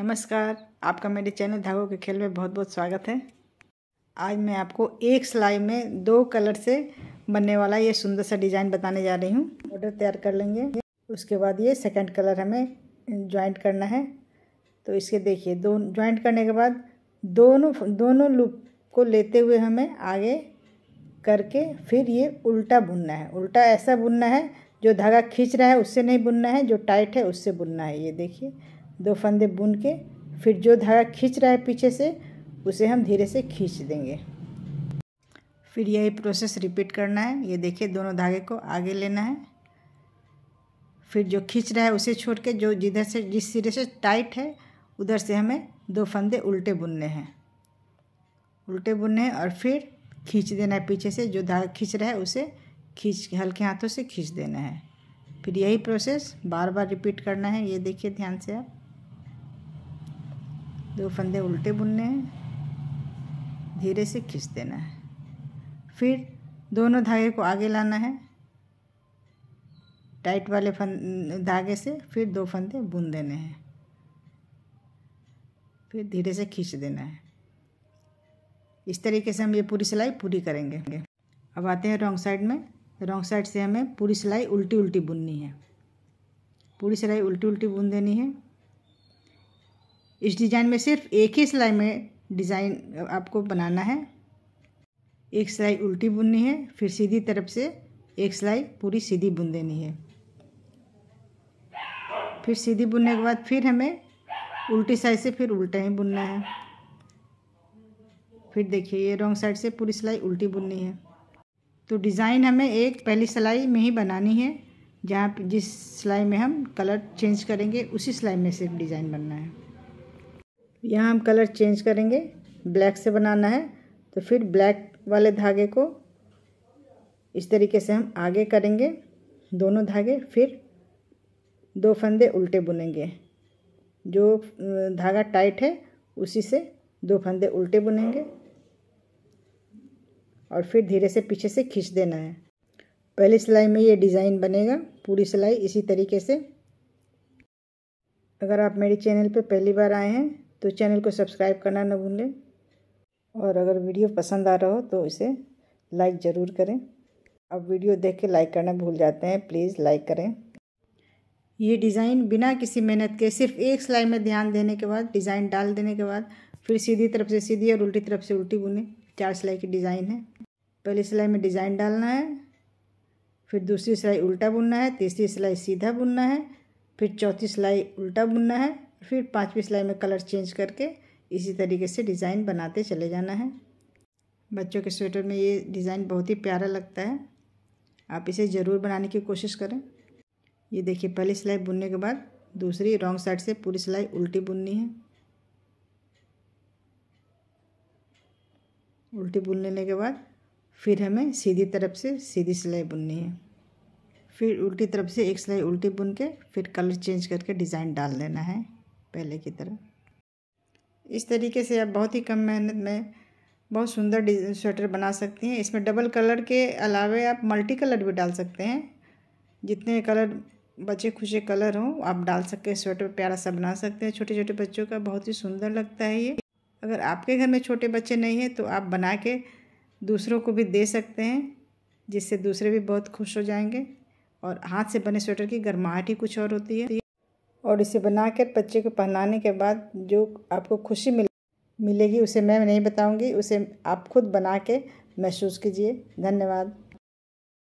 नमस्कार आपका मेरे चैनल धागों के खेल में बहुत बहुत स्वागत है आज मैं आपको एक सिलाई में दो कलर से बनने वाला ये सुंदर सा डिज़ाइन बताने जा रही हूँ ऑर्डर तैयार कर लेंगे उसके बाद ये सेकंड कलर हमें ज्वाइंट करना है तो इसके देखिए दो ज्वाइंट करने के बाद दोनों दोनों लूप को लेते हुए हमें आगे करके फिर ये उल्टा बुनना है उल्टा ऐसा बुनना है जो धागा खींच रहा है उससे नहीं बुनना है जो टाइट है उससे बुनना है ये देखिए दो फंदे बुन के फिर जो धागा खींच रहा है पीछे से उसे हम धीरे से खींच देंगे फिर यही प्रोसेस रिपीट करना है ये देखिए दोनों धागे को आगे लेना है फिर जो खींच रहा है उसे छोड़ के जो जिधर से जिस सिरे से टाइट है उधर से हमें दो फंदे उल्टे बुनने हैं उल्टे बुनने हैं और फिर खींच देना है पीछे से जो धागा खींच रहा है उसे खींच हल्के हाथों से खींच देना है फिर यही प्रोसेस बार बार रिपीट करना है ये देखिए ध्यान से आप दो फंदे उल्टे बुनने हैं धीरे से खींच देना है फिर दोनों धागे को आगे लाना है टाइट वाले फन धागे से फिर दो फंदे बुन देने हैं फिर धीरे से खींच देना है इस तरीके से हम ये पूरी सिलाई पूरी करेंगे अब आते हैं रॉन्ग साइड में रॉन्ग साइड से हमें पूरी सिलाई उल्टी उल्टी बुननी है पूरी सिलाई उल्टी उल्टी बुन देनी है इस डिज़ाइन में सिर्फ एक ही सिलाई में डिज़ाइन आपको बनाना है एक सिलाई उल्टी बुननी है फिर सीधी तरफ से एक सिलाई पूरी सीधी बुन देनी है फिर सीधी बुनने के बाद फिर हमें उल्टी साइड से फिर उल्टा ही बुनना है फिर देखिए ये रॉन्ग साइड से पूरी सिलाई उल्टी बुननी है तो डिज़ाइन हमें एक पहली सिलाई में ही बनानी है जहाँ जिस सिलाई में हम कलर चेंज करेंगे उसी सिलाई में सिर्फ डिज़ाइन बनना है यहाँ हम कलर चेंज करेंगे ब्लैक से बनाना है तो फिर ब्लैक वाले धागे को इस तरीके से हम आगे करेंगे दोनों धागे फिर दो फंदे उल्टे बुनेंगे जो धागा टाइट है उसी से दो फंदे उल्टे बुनेंगे और फिर धीरे से पीछे से खींच देना है पहली सिलाई में ये डिज़ाइन बनेगा पूरी सिलाई इसी तरीके से अगर आप मेरे चैनल पर पहली बार आए हैं तो चैनल को सब्सक्राइब करना ना भूलें और अगर वीडियो पसंद आ रहा हो तो इसे लाइक ज़रूर करें अब वीडियो देख के लाइक करना भूल जाते हैं प्लीज़ लाइक करें ये डिज़ाइन बिना किसी मेहनत के सिर्फ एक सिलाई में ध्यान देने के बाद डिज़ाइन डाल देने के बाद फिर सीधी तरफ से सीधी और उल्टी तरफ से उल्टी बुने चार सिलाई की डिज़ाइन है पहली सिलाई में डिज़ाइन डालना है फिर दूसरी सिलाई उल्टा बुनना है तीसरी सिलाई सीधा बुनना है फिर चौथी सिलाई उल्टा बुनना है फिर पाँचवीं सिलाई में कलर चेंज करके इसी तरीके से डिज़ाइन बनाते चले जाना है बच्चों के स्वेटर में ये डिज़ाइन बहुत ही प्यारा लगता है आप इसे ज़रूर बनाने की कोशिश करें ये देखिए पहली सिलाई बुनने के बाद दूसरी रॉन्ग साइड से पूरी सिलाई उल्टी बुननी है उल्टी बुन लेने के बाद फिर हमें सीधी तरफ से सीधी सिलाई बुननी है फिर उल्टी तरफ से एक सिलाई उल्टी बुन के फिर कलर चेंज करके डिज़ाइन डाल देना है पहले की तरह इस तरीके से आप बहुत ही कम मेहनत में बहुत सुंदर स्वेटर बना सकते हैं इसमें डबल कलर के अलावे आप मल्टी कलर भी डाल सकते हैं जितने कलर बच्चे खुशे कलर हों आप डाल सकते हैं स्वेटर प्यारा सा बना सकते हैं छोटे छोटे बच्चों का बहुत ही सुंदर लगता है ये अगर आपके घर में छोटे बच्चे नहीं हैं तो आप बना के दूसरों को भी दे सकते हैं जिससे दूसरे भी बहुत खुश हो जाएंगे और हाथ से बने स्वेटर की गर्माहट ही कुछ और होती है और इसे बनाकर बच्चे को पहनाने के बाद जो आपको खुशी मिल मिलेगी उसे मैं नहीं बताऊंगी उसे आप खुद बना के महसूस कीजिए धन्यवाद